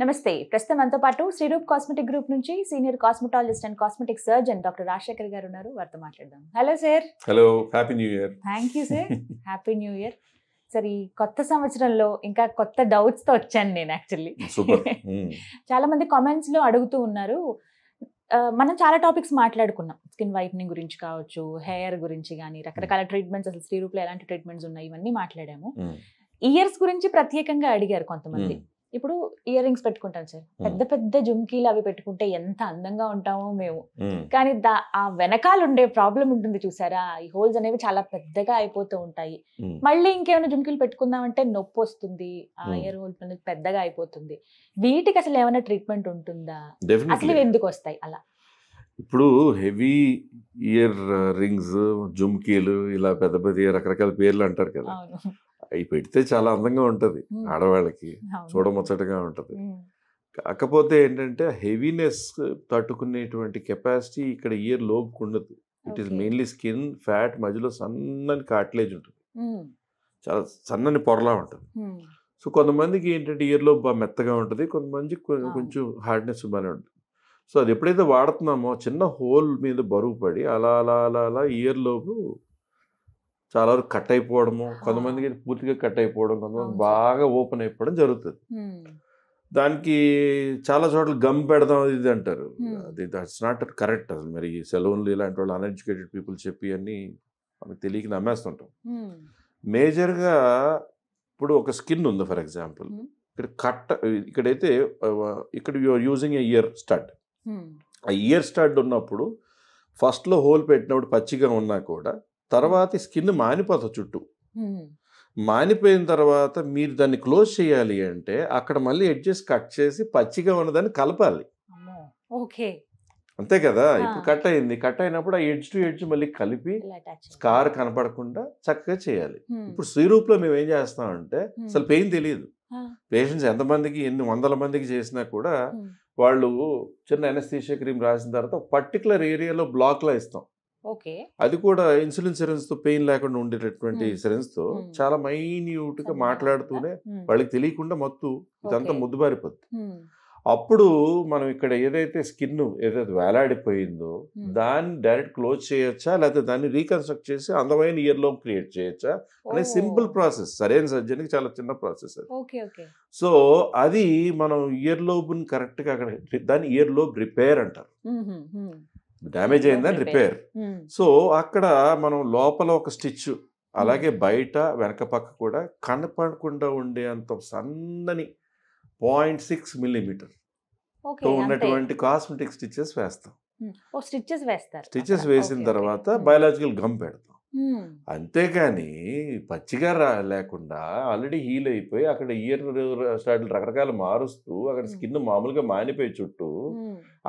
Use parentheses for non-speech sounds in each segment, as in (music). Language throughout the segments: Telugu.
నమస్తే ప్రస్తుతం మనతో పాటు శ్రీరూప్ కాస్మెటిక్ గ్రూప్ నుంచి senior cosmetologist and cosmetic surgeon doctor Rajasekhar గారు ఉన్నారు వారితో మాట్లాడదాం hello sir hello happy new year thank you sir happy new year sir ఈ కొత్త సంవత్సరంలో ఇంకా కొత్త డౌట్స్ తో వచ్చాను నేను యాక్చువల్లీ (laughs) చాలా మంది కామెంట్స్ లో అడుగుతూ ఉన్నారు మనం చాలా టాపిక్స్ మాట్లాడుకున్నాం స్కిన్ వైట్నింగ్ గురించి కావచ్చు హెయిర్ గురించి కానీ రకరకాల ట్రీట్మెంట్స్ అసలు స్త్రీ రూపంలో ఎలాంటి ట్రీట్మెంట్స్ ఉన్నాయి ఇవన్నీ మాట్లాడాము ఇయర్స్ గురించి ప్రత్యేకంగా అడిగారు కొంతమంది ఇప్పుడు ఇయర్ రింగ్స్ పెట్టుకుంటాం సార్ పెద్ద పెద్ద జుమ్కీలు అవి పెట్టుకుంటే ఎంత అందంగా ఉంటామో మేము కానీ దా ఆ వెనకాల ఉండే ప్రాబ్లం ఉంటుంది చూసారా ఈ హోల్స్ అనేవి చాలా పెద్దగా అయిపోతూ ఉంటాయి మళ్ళీ ఇంకేమైనా జుమ్కీలు పెట్టుకుందామంటే నొప్పి వస్తుంది ఆ ఇయర్ హోల్ పెద్దగా అయిపోతుంది వీటికి అసలు ఏమైనా ట్రీట్మెంట్ ఉంటుందా అసలు ఎందుకు వస్తాయి అలా ఇప్పుడు హెవీ ఇయర్ రింగ్స్ జుమ్కీలు ఇలా పెద్ద పెద్ద రకరకాల పేర్లు అంటారు కదా అవి పెడితే చాలా అందంగా ఉంటుంది ఆడవాళ్ళకి చూడముచ్చటగా ఉంటుంది కాకపోతే ఏంటంటే హెవీనెస్ తట్టుకునేటువంటి కెపాసిటీ ఇక్కడ ఇయర్ లోపు ఉండదు it is mainly skin fat మధ్యలో సన్నని కాట్లేజ్ ఉంటుంది చాలా సన్నని పొరలా ఉంటుంది సో కొంతమందికి ఏంటంటే ఇయర్లో మెత్తగా ఉంటుంది కొంతమందికి కొంచెం హార్డ్నెస్ బాగానే ఉంటుంది సో అది ఎప్పుడైతే వాడుతున్నామో చిన్న హోల్ మీద బరువు పడి అలా అలా అలా అలా ఇయర్లోపు చాలా వరకు కట్ అయిపోవడము కొంతమందికి పూర్తిగా కట్ అయిపోవడం కొంతమంది బాగా ఓపెన్ అయిపోవడం జరుగుతుంది దానికి చాలా చోట్ల గమ్ పెడదాం ఇది అంటారు అది దట్స్ నాట్ కరెక్ట్ అసలు మరి సెలవులు ఇలాంటి వాళ్ళు అన్ఎడ్యుకేటెడ్ పీపుల్ చెప్పి అని మనకు తెలియక నమ్మేస్తుంటాం మేజర్గా ఇప్పుడు ఒక స్కిన్ ఉంది ఫర్ ఎగ్జాంపుల్ ఇక్కడ కట్ ఇక్కడైతే ఇక్కడ you are using a ear stud ఆ ఇయర్ స్టడ్ ఉన్నప్పుడు ఫస్ట్లో హోల్ పెట్టినప్పుడు పచ్చిగా ఉన్నా కూడా తర్వాత స్కిన్ మానిపోతుంది చుట్టూ మానిపోయిన తర్వాత మీరు దాన్ని క్లోజ్ చేయాలి అంటే అక్కడ మళ్ళీ ఎడ్జెస్ కట్ చేసి పచ్చిగా ఉన్నదాన్ని కలపాలి ఓకే అంతే కదా ఇప్పుడు కట్ అయింది కట్ అయినప్పుడు ఆ ఎడ్జ్ టు ఎడ్జ్ మళ్ళీ కలిపి స్కార్ కనపడకుండా చక్కగా చేయాలి ఇప్పుడు శ్రీరూప్లో మేము ఏం చేస్తామంటే అసలు పెయిన్ తెలియదు పేషెంట్స్ ఎంతమందికి ఎన్ని వందల మందికి చేసినా కూడా వాళ్ళు చిన్న ఎనస్తీషియా క్రీమ్ రాసిన తర్వాత పర్టికులర్ ఏరియాలో బ్లాక్లో ఇస్తాం అది కూడా ఇన్సులిన్ సిరెన్స్ తో పెయిన్ లేకుండా ఉండేటటువంటి సిరెన్స్ తో చాలా మైన్యూట్ గా మాట్లాడుతూనే వాళ్ళకి తెలియకుండా మత్తు ఇదంతా ముద్దుబారిపోద్ది అప్పుడు మనం ఇక్కడ ఏదైతే స్కిన్ ఏదైతే వేలాడిపోయిందో దాన్ని డైరెక్ట్ క్లోజ్ చేయొచ్చా లేకపోతే దాన్ని రీకన్స్ట్రక్ట్ చేసి అందమైన ఇయర్ లో క్రియేట్ చేయొచ్చా అనే సింపుల్ ప్రాసెస్ సరైన సర్జరీకి చాలా చిన్న ప్రాసెస్ అది సో అది మనం ఇయర్ కరెక్ట్ కరెక్ట్గా అక్కడ దాన్ని ఇయర్ లోబ్ రిపేర్ అంటారు డ్యామేజ్ అయిందని రిపేర్ సో అక్కడ మనం లోపల ఒక స్టిచ్ అలాగే బయట వెనక పక్క కూడా కనపడకుండా ఉండే అంత సన్నని పాయింట్ సిక్స్ మిల్లీమీటర్ తో ఉన్నటువంటి కాస్మెటిక్ స్టిచ్చెస్ వేస్తాం స్టిచెస్ వేస్తారు స్టిచెస్ వేసిన తర్వాత బయాలజికల్ గమ్ పెడతాం అంతేకాని పచ్చిగా రా లేకుండా ఆల్రెడీ హీల్ అయిపోయి అక్కడ ఇయర్ స్టార్ట్ రకరకాలు మారుస్తూ అక్కడ స్కిన్ మామూలుగా మానిపోయి చుట్టూ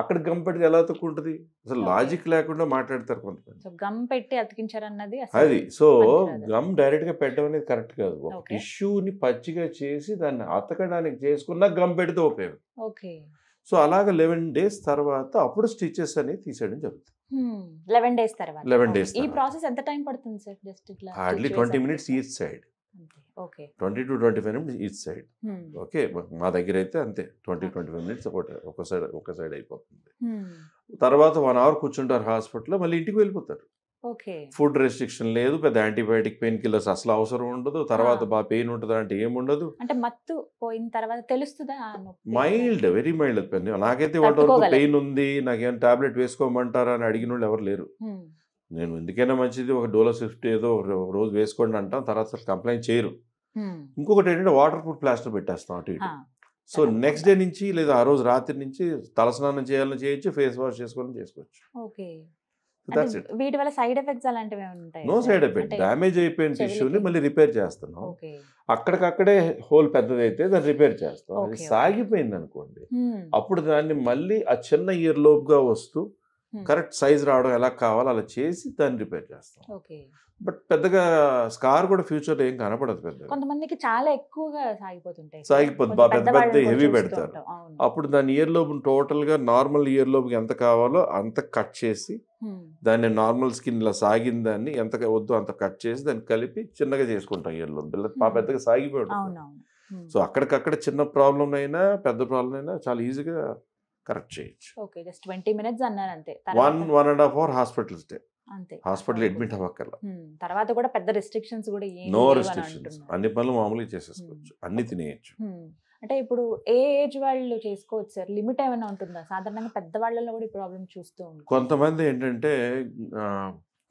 అక్కడ గమ్ పెడితే ఎలా అతుక్కుంటుంది అసలు లాజిక్ లేకుండా మాట్లాడతారు కొంతమంది గమ్ పెట్టి అతికించారన్నది అది సో గమ్ డైరెక్ట్ గా పెట్టడం అనేది కరెక్ట్ కాదు ఒక టిష్యూని పచ్చిగా చేసి దాన్ని అతకడానికి చేసుకున్న గమ్ పెడితే ఉపయోగం ఓకే సో అలాగ లెవెన్ డేస్ తర్వాత అప్పుడు స్టిచెస్ అనేది తీసేయడం జరుగుతుంది లెవెన్ డేస్ తర్వాత లెవెన్ డేస్ ఈ ప్రాసెస్ ఎంత టైం పడుతుంది సార్ జస్ట్ ఇట్లా hardly twenty minutes each side twenty to twenty five minutes each side okay మా దగ్గర అయితే అంతే ట్వంటీ ట్వంటీ ఫైవ్ మినిట్స్ ఒకటి ఒక సైడ్ ఒక సైడ్ అయిపోతుంది తర్వాత వన్ అవర్ కూర్చుంటారు హాస్పిటల్లో మళ్ళీ ఇంటికి వెళ్ళిపోతారు ఫుడ్ రెస్ట్రిక్షన్ లేదు పెద్ద యాంటీబయాటిక్ పెయిన్ కిల్లర్స్ అసలు అవసరం ఉండదు తర్వాత బాగా పెయిన్ ఉంటుంది అంటే ఏముండదు అంటే మత్తు పోయిన తర్వాత తెలుస్తుందా మైల్డ్ వెరీ మైల్డ్ పెయిన్ నాకైతే వాటి వరకు పెయిన్ ఉంది నాకేం టాబ్లెట్ వేసుకోమంటారా అని అడిగిన వాళ్ళు ఎవరు లేరు నేను ఎందుకైనా మంచిది ఒక డోలో స్విఫ్ట్ ఏదో ఒక రోజు వేసుకోండి అంటాం తర్వాత కంప్లైంట్ చేయరు ఇంకొకటి ఏంటంటే వాటర్ ప్రూఫ్ ప్లాస్టర్ పెట్టేస్తాం అటు ఇటు సో నెక్స్ట్ డే నుంచి లేదా ఆ రోజు రాత్రి నుంచి తలస్నానం చేయాలని చేయొచ్చు ఫేస్ వాష్ చేసుకోవాలని చేసుకోవచ్చు వీటి వల్ల సైడ్ ఎఫెక్ట్స్ అలాంటివి ఉంటాయి నో సైడ్ ఎఫెక్ట్ డ్యామేజ్ అయిపోయిన టిష్యూని మళ్ళీ రిపేర్ చేస్తున్నాం అక్కడికక్కడే హోల్ పెద్దదైతే దాన్ని రిపేర్ చేస్తాం అది సాగిపోయింది అనుకోండి అప్పుడు దాన్ని మళ్ళీ ఆ చిన్న ఇయర్ లోపుగా వస్తూ కరెక్ట్ సైజ్ రావడం ఎలా కావాలో అలా చేసి దాన్ని రిపేర్ చేస్తాం బట్ పెద్దగా స్కార్ కూడా ఫ్యూచర్ లో ఏం కనపడదు పెద్ద కొంతమందికి చాలా ఎక్కువగా సాగిపోతుంటాయి సాగిపోతుంది పెద్ద పెద్ద హెవీ పెడతారు అప్పుడు దాని ఇయర్ లోపు టోటల్ గా నార్మల్ ఇయర్ లోపు ఎంత కావాలో అంత కట్ చేసి దాన్ని నార్మల్ స్కిన్ ఇలా సాగిన దాన్ని ఎంత వద్దు అంత కట్ చేసి దాన్ని కలిపి చిన్నగా చేసుకుంటాం ఇయర్ లోపు పెద్దగా సాగిపోయి సో అక్కడికక్కడ చిన్న ప్రాబ్లం అయినా పెద్ద ప్రాబ్లం అయినా చాలా ఈజీగా కరెక్ట్ చేయొచ్చు ఓకే జస్ట్ ట్వంటీ మినిట్స్ అన్నారు అంతే హాస్పిటల్స్ డే అంతే హాస్పిటల్ అడ్మిట్ అవ్వక్కర్లేదు తర్వాత కూడా పెద్ద రెస్ట్రిక్షన్స్ కూడా అన్ని పనులు మామూలుగా చేసేసుకోవచ్చు అన్ని తినేయచ్చు అంటే ఇప్పుడు ఏ ఏజ్ వాళ్ళు చేసుకోవచ్చు సార్ లిమిట్ ఏమైనా ఉంటుందా సాధారణంగా పెద్దవాళ్ళలో కూడా ఈ ప్రాబ్లం చూస్తూ ఉంటాం కొంతమంది ఏంటంటే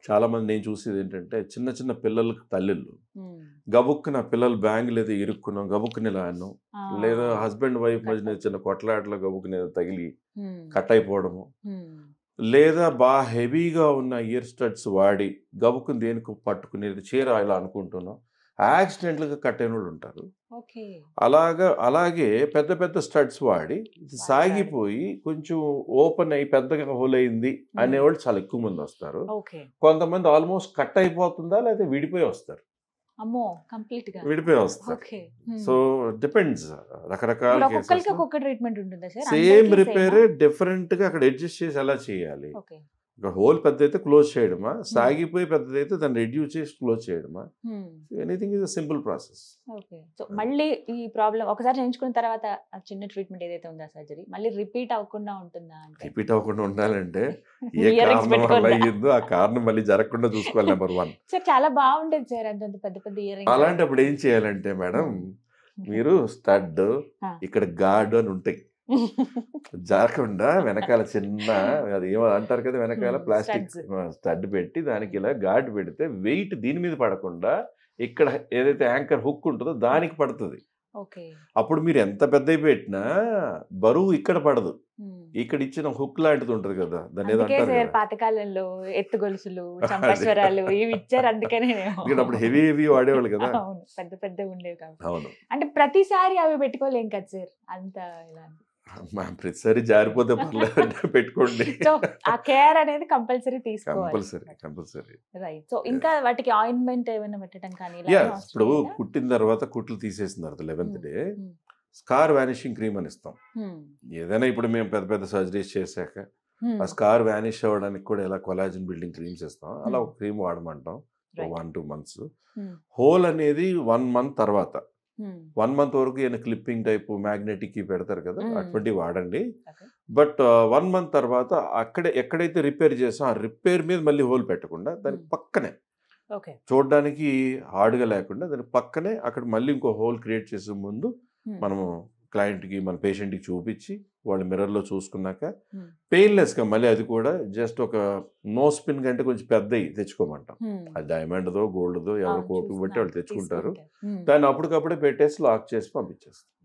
చాలామంది నేను చూసేది ఏంటంటే చిన్న చిన్న పిల్లలకు తల్లిళ్ళు గబుక్కున పిల్లలు బ్యాంగులు ఏదో ఇరుక్కున్నాం గబుక్కుని ఇలా లేదా హస్బెండ్ వైఫ్ మధ్య చిన్న కొట్లాటలో గబుక్కుని తగిలి కట్ అయిపోవడము లేదా బాగా హెవీగా ఉన్న ఇయర్ స్టడ్స్ వాడి గబుక్కుని దేనికి పట్టుకునేది చీర ఇలా అనుకుంటున్నాం యాక్సిడెంట్లుగా కట్ అయిన వాళ్ళు ఉంటారు అలాగా అలాగే పెద్ద పెద్ద స్టడ్స్ వాడి సాగిపోయి కొంచెం ఓపెన్ అయ్యి పెద్దగా హోల్ అయింది అనేవాళ్ళు చాలా ఎక్కువ మంది వస్తారు కొంతమంది ఆల్మోస్ట్ కట్ అయిపోతుందా లేదా విడిపోయి వస్తారు విడిపోయి వస్తారు సో డిపెండ్స్ రకరకాల సేమ్ రిపేర్ డిఫరెంట్ గా అక్కడ అడ్జస్ట్ చేసి ఎలా చేయాలి ఒక హోల్ పెద్దదైతే క్లోజ్ చేయడమా hmm. సాగిపోయి పెద్దదైతే దాన్ని రెడ్యూస్ చేసి క్లోజ్ చేయడమా anything is a simple process okay so hmm. మళ్ళీ ఈ ప్రాబ్లం ఒకసారి చేయించుకున్న తర్వాత చిన్న ట్రీట్మెంట్ ఏదైతే ఉందో సర్జరీ మళ్ళీ రిపీట్ అవ్వకుండా ఉంటుందా రిపీట్ అవ్వకుండా ఉండాలంటే ఏ కారణం వల్ల అయ్యిందో ఆ కారణం మళ్ళీ జరగకుండా చూసుకోవాలి నెంబర్ వన్ (laughs) సార్ చాలా బాగుంటుంది సార్ అంత పెద్ద పెద్ద ఇయర్ అలాంటప్పుడు ఏం చేయాలంటే మేడం hmm. మీరు స్టడ్ ఇక్కడ గార్డ్ అని ఉంటాయి జారకుండా వెనకాల చిన్న (laughs) అది ఏమో అంటారు కదా వెనకాల ప్లాస్టిక్ స్టడ్ పెట్టి దానికి ఇలా గాడ్ పెడితే వెయిట్ దీని మీద పడకుండా ఇక్కడ ఏదైతే యాంకర్ హుక్ ఉంటుందో దానికి పడుతుంది అప్పుడు మీరు ఎంత పెద్ద పెట్టినా బరువు ఇక్కడ పడదు ఇక్కడ ఇచ్చిన హుక్ లాంటిది ఉంటది కదా దాని ఏదో పాతకాలంలో ఎత్తు గొలుసులు (laughs) ఇవి ఇచ్చారు అందుకనే అప్పుడు హెవీ హెవీ వాడేవాళ్ళు కదా పెద్ద పెద్ద ఉండేవి కాబట్టి అవును అంటే ప్రతిసారి అవి పెట్టుకోలేం కదా సార్ అంత ఇలా ప్రతిసారి జారిపోతే పర్లేదు (laughs) పెట్టుకోండి ఆ కేర్ అనేది కంపల్సరీ తీసుకోవాలి కంపల్సరీ రైట్ సో ఇంకా వాటికి ఆయింట్మెంట్ ఏమైనా పెట్టడం కానీ ఇప్పుడు కుట్టిన తర్వాత కుట్లు తీసేసిన తర్వాత eleventh day scar vanishing cream అని ఇస్తాం ఏదైనా ఇప్పుడు మేము పెద్ద పెద్ద సర్జరీస్ చేశాక ఆ స్కార్ వానిష్ అవ్వడానికి కూడా ఇలా కొలాజిన్ బిల్డింగ్ క్రీమ్స్ ఇస్తాం అలా ఒక క్రీమ్ వాడమంటాం వన్ టూ మంత్స్ హోల్ అనేది వన్ మంత్ తర్వాత వన్ మంత్ వరకు ఏమైనా క్లిప్పింగ్ టైప్ మ్యాగ్నెటిక్ పెడతారు కదా అటువంటి వాడండి బట్ వన్ మంత్ తర్వాత అక్కడే ఎక్కడైతే రిపేర్ చేసాం ఆ రిపేర్ మీద మళ్ళీ హోల్ పెట్టకుండా దానికి పక్కనే చూడడానికి హార్డ్గా లేకుండా దాని పక్కనే అక్కడ మళ్ళీ ఇంకో హోల్ క్రియేట్ చేసే ముందు మనము క్లయింట్కి మన పేషెంట్కి చూపించి వాళ్ళు మిర్రర్లో చూసుకున్నాక పెయిన్లెస్గా మళ్ళీ అది కూడా జస్ట్ ఒక నో స్పిన్ కంటే కొంచెం పెద్దవి తెచ్చుకోమంటాం అది డైమండ్దో గోల్డ్దో ఎవరు కోపి బట్టి వాళ్ళు తెచ్చుకుంటారు దాన్ని అప్పటికప్పుడే పెట్టేసి లాక్ చేసి పంపించేస్తాం